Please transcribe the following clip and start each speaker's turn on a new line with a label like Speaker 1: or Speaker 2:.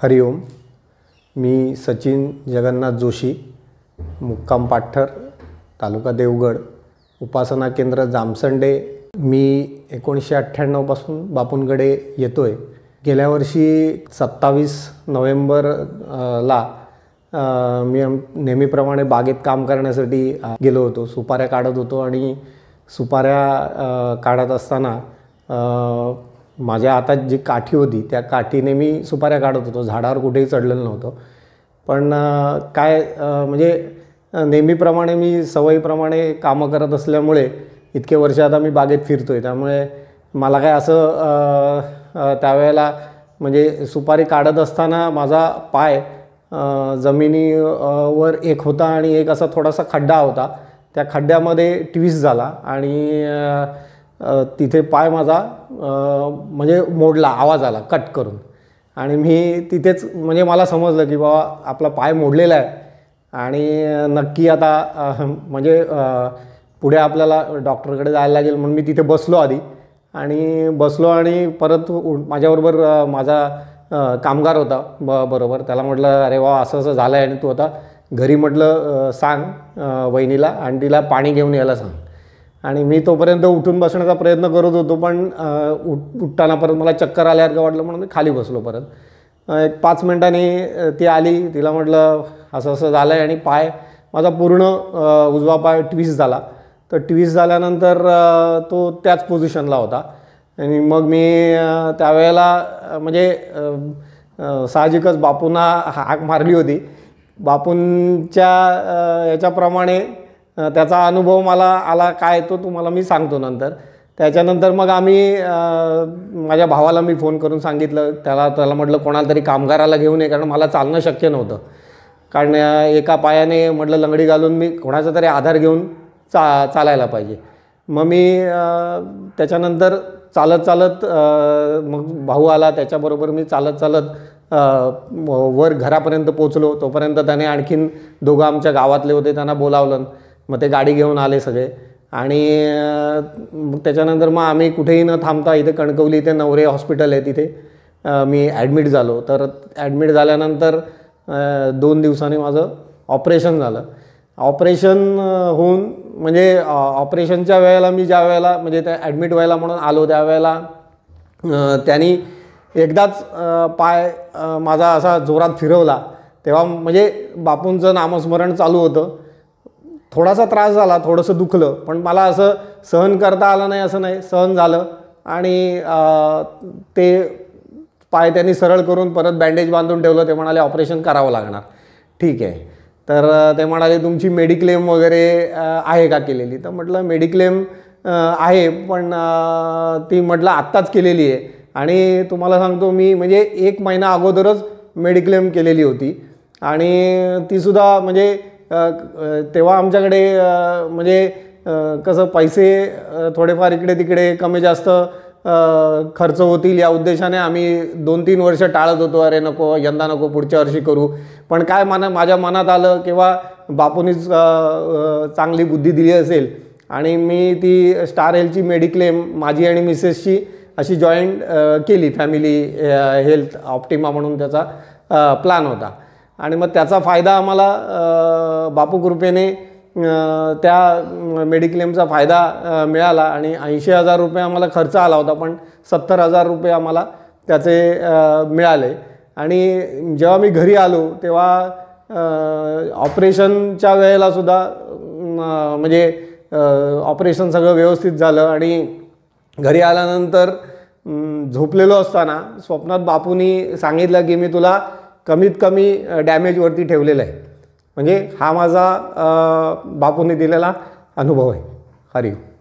Speaker 1: हरिओम मी सचिन जगन्नाथ जोशी मुक्काम पाठर तालुका देवगड उपासना केंद्र जामसंडे मी एकोणीसशे अठ्ठ्याण्णवपासून बापूंकडे येतो आहे गेल्या वर्षी सत्तावीस नोव्हेंबरला मी नेहमीप्रमाणे बागेत काम करण्यासाठी गेलो होतो सुपाऱ्या काढत होतो आणि सुपाऱ्या काढत असताना माझ्या हातात जी काठी होती त्या काठीने मी सुपाऱ्या काढत होतो झाडावर कुठेही चढलेलं नव्हतं पण काय म्हणजे नेहमीप्रमाणे मी सवयीप्रमाणे कामं करत असल्यामुळे इतके वर्ष आता मी बागेत फिरतो आहे त्यामुळे मला काय असं त्यावेळेला म्हणजे सुपारी काढत असताना माझा पाय जमिनीवर एक होता आणि एक असा थोडासा खड्डा होता त्या खड्ड्यामध्ये ट्विस्ट झाला आणि तिथे पाय माझा म्हणजे मोडला आवाज आला कट करून आणि मी तिथेच म्हणजे मला समजलं की बाबा आपला पाय मोडलेला आहे आणि नक्की आता म्हणजे पुढे आपल्याला डॉक्टरकडे जायला लागेल म्हणून मी तिथे बसलो आधी आणि बसलो आणि परत माझ्याबरोबर माझा कामगार होता ब बरोबर त्याला म्हटलं अरे वा असं असं झालं आहे आणि तू आता घरी म्हटलं सांग वहिनीला आणि तिला पाणी घेऊन यायला सांग आणि मी तोपर्यंत उठून बसण्याचा प्रयत्न करत होतो पण उठ उठताना परत मला चक्कर आल्यासारखं वाटलं म्हणून मी खाली बसलो परत एक पाच मिनटाने ती आली तिला म्हटलं असं असं झालं आहे आणि पाय माझा पूर्ण उजवा पाय ट्विस्ट झाला तर ट्विस्ट झाल्यानंतर तो त्याच पोझिशनला होता आणि मग मी त्यावेळेला म्हणजे साहजिकच बापूंना हाक मारली होती बापूंच्या याच्याप्रमाणे त्याचा अनुभव मला आला काय तो तुम्हाला मी सांगतो नंतर त्याच्यानंतर मग आम्ही माझ्या भावाला मी फोन करून सांगितलं त्याला त्याला म्हटलं कोणाला तरी कामगाराला घेऊन ये कारण मला चालणं शक्य नव्हतं कारण एका पायाने म्हटलं लंगडी घालून मी कोणाचा तरी आधार घेऊन चा चालायला पाहिजे मग मी त्याच्यानंतर चालत चालत मग भाऊ आला त्याच्याबरोबर मी चालत चालत वर घरापर्यंत पोचलो तोपर्यंत त्याने आणखीन दोघं आमच्या गावातले होते त्यांना बोलावलं मग ते गाडी घेऊन आले सगळे आणि मग त्याच्यानंतर मग आम्ही कुठेही न थांबता इथे कणकवली इथे नवरे हॉस्पिटल आहे तिथे मी ॲडमिट झालो तर ॲडमिट झाल्यानंतर दोन दिवसांनी माझं ऑपरेशन झालं ऑपरेशन होऊन म्हणजे ऑपरेशनच्या वेळेला मी ज्या वेळेला म्हणजे त्या ॲडमिट व्हायला म्हणून आलो त्यावेळेला त्यांनी एकदाच पाय माझा असा जोरात फिरवला तेव्हा म्हणजे बापूंचं नामस्मरण चालू होतं थोडासा त्रास झाला थोडंसं दुखलं पण मला असं सहन करता आलं नाही असं नाही सहन झालं आणि ते पाय त्यांनी सरळ करून परत बँडेज बांधून ठेवलं ते म्हणाले ऑपरेशन करावं लागणार ठीक आहे तर ते म्हणाले तुमची मेडिक्लेम वगैरे आहे का केलेली तर म्हटलं मेडिक्लेम आहे पण ती म्हटलं आत्ताच केलेली आहे आणि तुम्हाला सांगतो मी म्हणजे एक महिना अगोदरच मेडिक्लेम केलेली होती आणि तीसुद्धा म्हणजे तेव्हा आमच्याकडे म्हणजे कसं पैसे थोडेफार इकडे तिकडे कमी जास्त खर्च होतील या उद्देशाने आम्ही दोन तीन वर्ष टाळत होतो अरे नको यंदा नको पुढच्या वर्षी करू पण काय मना माझ्या मनात आलं किंवा बापूनीच चांगली बुद्धी दिली असेल आणि मी ती स्टार हेल्थची मेडिक्लेम माझी आणि मिसेसची अशी जॉईंट केली फॅमिली हेल्थ ऑप्टिमा म्हणून त्याचा प्लॅन होता आणि मग त्याचा फायदा आम्हाला बापू कृपेने त्या मेडिक्लेमचा फायदा मिळाला आणि ऐंशी हजार रुपये आम्हाला खर्च आला होता पण सत्तर हजार रुपये आम्हाला त्याचे मिळाले आणि जेव्हा मी घरी आलो तेव्हा ऑपरेशनच्या वेळेलासुद्धा म्हणजे ऑपरेशन सगळं व्यवस्थित झालं आणि घरी आल्यानंतर झोपलेलो असताना स्वप्नात बापूनी सांगितलं की मी तुला कमीत कमी डॅमेजवरती ठेवलेलं आहे म्हणजे हा माझा बापूने दिलेला अनुभव आहे हरिओम